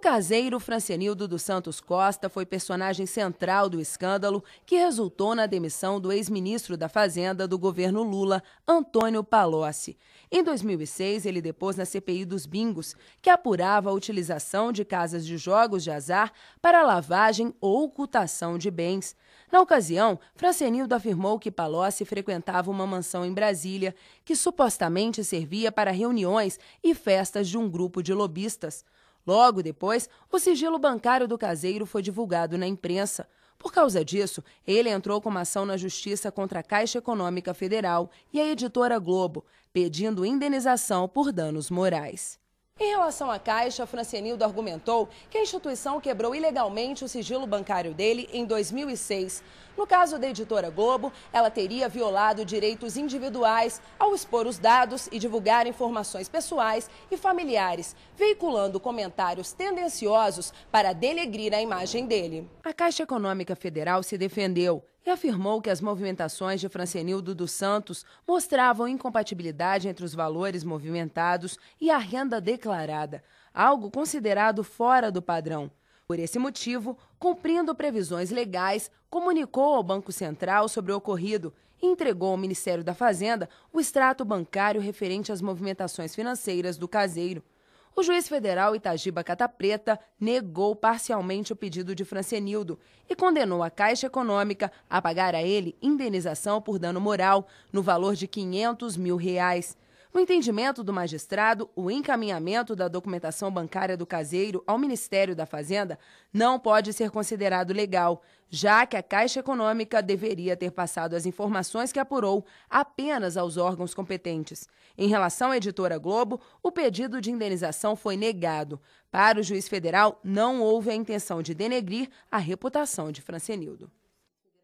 caseiro Francenildo dos Santos Costa foi personagem central do escândalo que resultou na demissão do ex-ministro da Fazenda do governo Lula, Antônio Palocci. Em 2006, ele depôs na CPI dos Bingos, que apurava a utilização de casas de jogos de azar para lavagem ou ocultação de bens. Na ocasião, Francenildo afirmou que Palocci frequentava uma mansão em Brasília que supostamente servia para reuniões e festas de um grupo de lobistas. Logo depois, o sigilo bancário do caseiro foi divulgado na imprensa. Por causa disso, ele entrou com uma ação na justiça contra a Caixa Econômica Federal e a editora Globo, pedindo indenização por danos morais. Em relação à Caixa, Francienildo argumentou que a instituição quebrou ilegalmente o sigilo bancário dele em 2006. No caso da editora Globo, ela teria violado direitos individuais ao expor os dados e divulgar informações pessoais e familiares, veiculando comentários tendenciosos para denegrir a imagem dele. A Caixa Econômica Federal se defendeu, e afirmou que as movimentações de Francenildo dos Santos mostravam incompatibilidade entre os valores movimentados e a renda declarada, algo considerado fora do padrão. Por esse motivo, cumprindo previsões legais, comunicou ao Banco Central sobre o ocorrido e entregou ao Ministério da Fazenda o extrato bancário referente às movimentações financeiras do caseiro. O juiz federal Itagiba Catapreta negou parcialmente o pedido de Francenildo e condenou a Caixa Econômica a pagar a ele indenização por dano moral no valor de 500 mil reais. No entendimento do magistrado, o encaminhamento da documentação bancária do caseiro ao Ministério da Fazenda não pode ser considerado legal, já que a Caixa Econômica deveria ter passado as informações que apurou apenas aos órgãos competentes. Em relação à editora Globo, o pedido de indenização foi negado. Para o juiz federal, não houve a intenção de denegrir a reputação de Francenildo.